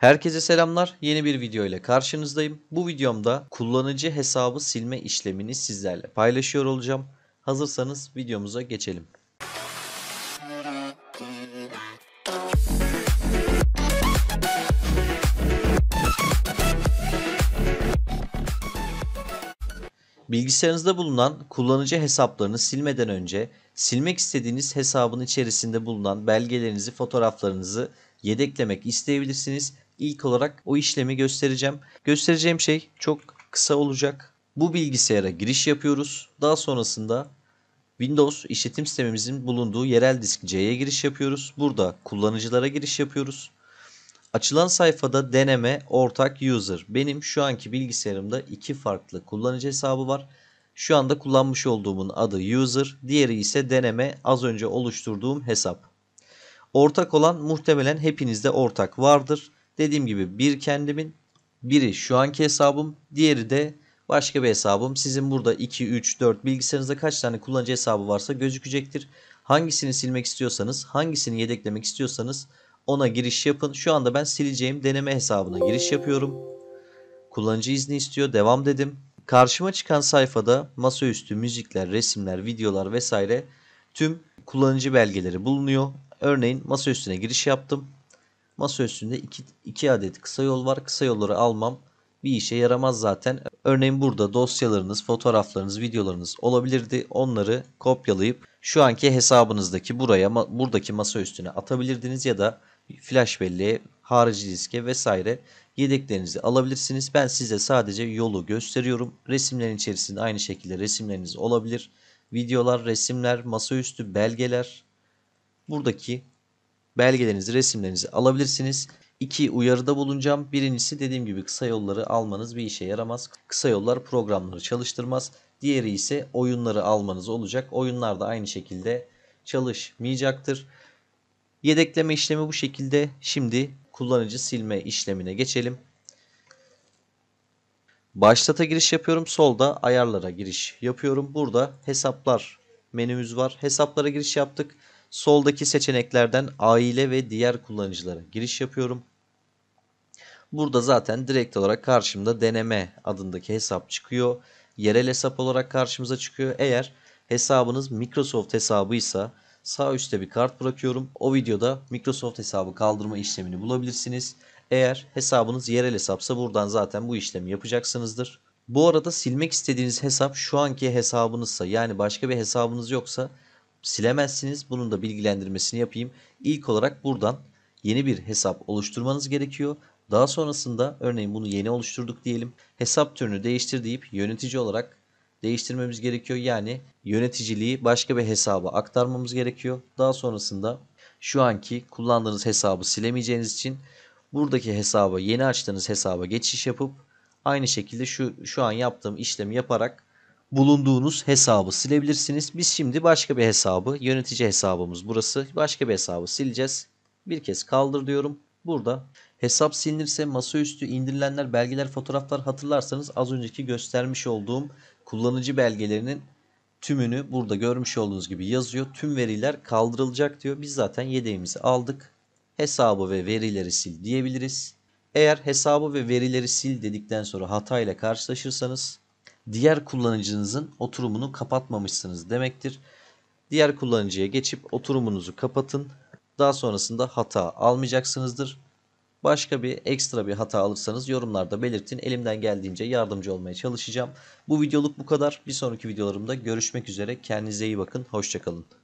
Herkese selamlar. Yeni bir video ile karşınızdayım. Bu videomda kullanıcı hesabı silme işlemini sizlerle paylaşıyor olacağım. Hazırsanız videomuza geçelim. Bilgisayarınızda bulunan kullanıcı hesaplarını silmeden önce silmek istediğiniz hesabın içerisinde bulunan belgelerinizi, fotoğraflarınızı yedeklemek isteyebilirsiniz ilk olarak o işlemi göstereceğim. Göstereceğim şey çok kısa olacak. Bu bilgisayara giriş yapıyoruz. Daha sonrasında Windows işletim sistemimizin bulunduğu yerel disk C'ye giriş yapıyoruz. Burada kullanıcılara giriş yapıyoruz. Açılan sayfada deneme ortak user. Benim şu anki bilgisayarımda iki farklı kullanıcı hesabı var. Şu anda kullanmış olduğumun adı user, diğeri ise deneme az önce oluşturduğum hesap. Ortak olan muhtemelen hepinizde ortak vardır. Dediğim gibi bir kendimin, biri şu anki hesabım, diğeri de başka bir hesabım. Sizin burada 2, 3, 4 bilgisayarınızda kaç tane kullanıcı hesabı varsa gözükecektir. Hangisini silmek istiyorsanız, hangisini yedeklemek istiyorsanız ona giriş yapın. Şu anda ben sileceğim deneme hesabına giriş yapıyorum. Kullanıcı izni istiyor. Devam dedim. Karşıma çıkan sayfada masaüstü müzikler, resimler, videolar vesaire tüm kullanıcı belgeleri bulunuyor. Örneğin masaüstüne giriş yaptım. Masa üstünde 2 adet kısa yol var. Kısa yolları almam bir işe yaramaz zaten. Örneğin burada dosyalarınız, fotoğraflarınız, videolarınız olabilirdi. Onları kopyalayıp şu anki hesabınızdaki buraya, buradaki masa üstüne atabilirdiniz ya da flash belleğe, harici diske vesaire yedeklerinizi alabilirsiniz. Ben size sadece yolu gösteriyorum. Resimlerin içerisinde aynı şekilde resimleriniz olabilir. Videolar, resimler, masaüstü belgeler. Buradaki belgelerinizi, resimlerinizi alabilirsiniz. İki uyarıda bulunacağım. Birincisi dediğim gibi kısa yolları almanız bir işe yaramaz. Kısa yollar programları çalıştırmaz. Diğeri ise oyunları almanız olacak. Oyunlar da aynı şekilde çalışmayacaktır. Yedekleme işlemi bu şekilde. Şimdi kullanıcı silme işlemine geçelim. Başlata giriş yapıyorum. Solda ayarlara giriş yapıyorum. Burada hesaplar menümüz var. Hesaplara giriş yaptık. Soldaki seçeneklerden aile ve diğer kullanıcılara giriş yapıyorum. Burada zaten direkt olarak karşımda deneme adındaki hesap çıkıyor. Yerel hesap olarak karşımıza çıkıyor. Eğer hesabınız Microsoft hesabıysa sağ üstte bir kart bırakıyorum. O videoda Microsoft hesabı kaldırma işlemini bulabilirsiniz. Eğer hesabınız yerel hesapsa buradan zaten bu işlemi yapacaksınızdır. Bu arada silmek istediğiniz hesap şu anki hesabınızsa yani başka bir hesabınız yoksa silemezsiniz. Bunun da bilgilendirmesini yapayım. İlk olarak buradan yeni bir hesap oluşturmanız gerekiyor. Daha sonrasında örneğin bunu yeni oluşturduk diyelim. Hesap türünü değiştir deyip yönetici olarak değiştirmemiz gerekiyor. Yani yöneticiliği başka bir hesaba aktarmamız gerekiyor. Daha sonrasında şu anki kullandığınız hesabı silemeyeceğiniz için buradaki hesaba yeni açtığınız hesaba geçiş yapıp aynı şekilde şu şu an yaptığım işlemi yaparak bulunduğunuz hesabı silebilirsiniz. Biz şimdi başka bir hesabı, yönetici hesabımız burası. Başka bir hesabı sileceğiz. Bir kez kaldır diyorum. Burada hesap silinirse masaüstü indirilenler, belgeler, fotoğraflar hatırlarsanız az önceki göstermiş olduğum kullanıcı belgelerinin tümünü burada görmüş olduğunuz gibi yazıyor. Tüm veriler kaldırılacak diyor. Biz zaten yedeğimizi aldık. Hesabı ve verileri sil diyebiliriz. Eğer hesabı ve verileri sil dedikten sonra hata ile karşılaşırsanız diğer kullanıcınızın oturumunu kapatmamışsınız demektir. Diğer kullanıcıya geçip oturumunuzu kapatın. Daha sonrasında hata almayacaksınızdır. Başka bir ekstra bir hata alırsanız yorumlarda belirtin. Elimden geldiğince yardımcı olmaya çalışacağım. Bu videoluk bu kadar. Bir sonraki videolarımda görüşmek üzere. Kendinize iyi bakın. Hoşçakalın.